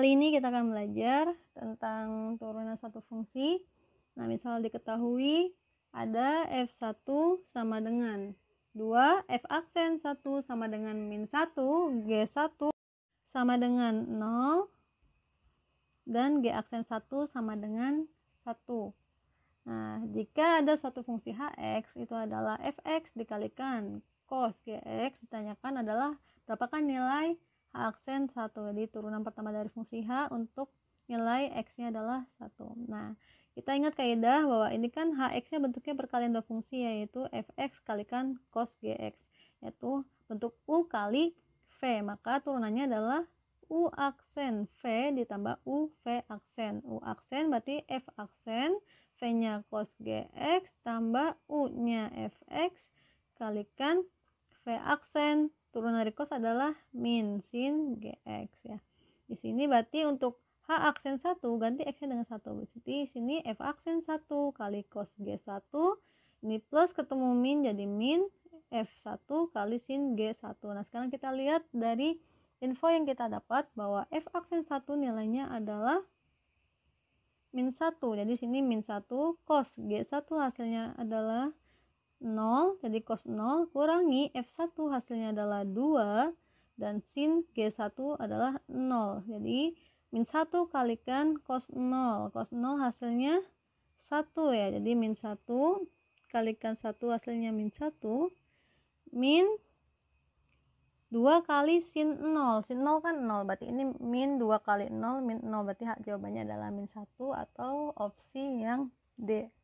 Kali ini kita akan belajar tentang turunan suatu fungsi. Nah, misal diketahui ada F1 sama dengan 2, F aksen 1 sama dengan min 1, G1 sama dengan 0, dan G aksen 1 sama dengan 1. Nah, jika ada suatu fungsi hx, itu adalah fx dikalikan cos gx ditanyakan adalah berapakah nilai aksen 1 jadi turunan pertama dari fungsi H untuk nilai X-nya adalah 1 nah kita ingat kaidah bahwa ini kan hx-nya bentuknya perkalian dua fungsi yaitu fx kalikan cos gx yaitu bentuk u kali v maka turunannya adalah u aksen v ditambah u v aksen u aksen berarti f aksen v-nya cos gx tambah u-nya fx kalikan v aksen turun dari cos adalah min sin gx ya. Di sini berarti untuk H aksen 1 ganti x dengan 1. Berarti di sini F aksen 1 kali cos G1 ini plus ketemu min jadi min F1 kali sin G1. Nah, sekarang kita lihat dari info yang kita dapat bahwa F aksen 1 nilainya adalah min 1. Jadi sini min 1 cos G1 hasilnya adalah 0 jadi cos 0 kurangi F1 hasilnya adalah 2 dan sin G1 adalah 0 jadi min 1 kalikan cos 0 cos 0 hasilnya 1 ya jadi min 1 kalikan 1 hasilnya min 1 min 2 kali sin 0 sin 0 kan 0 berarti ini min 2 kali 0 min 0 berarti jawabannya adalah min 1 atau opsi yang D